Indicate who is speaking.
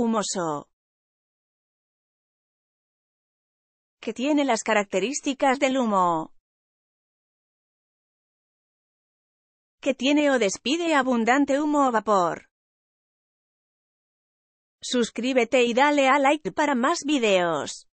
Speaker 1: humoso, que tiene las características del humo,
Speaker 2: que tiene o despide abundante humo o vapor.
Speaker 1: Suscríbete y dale a like para más videos.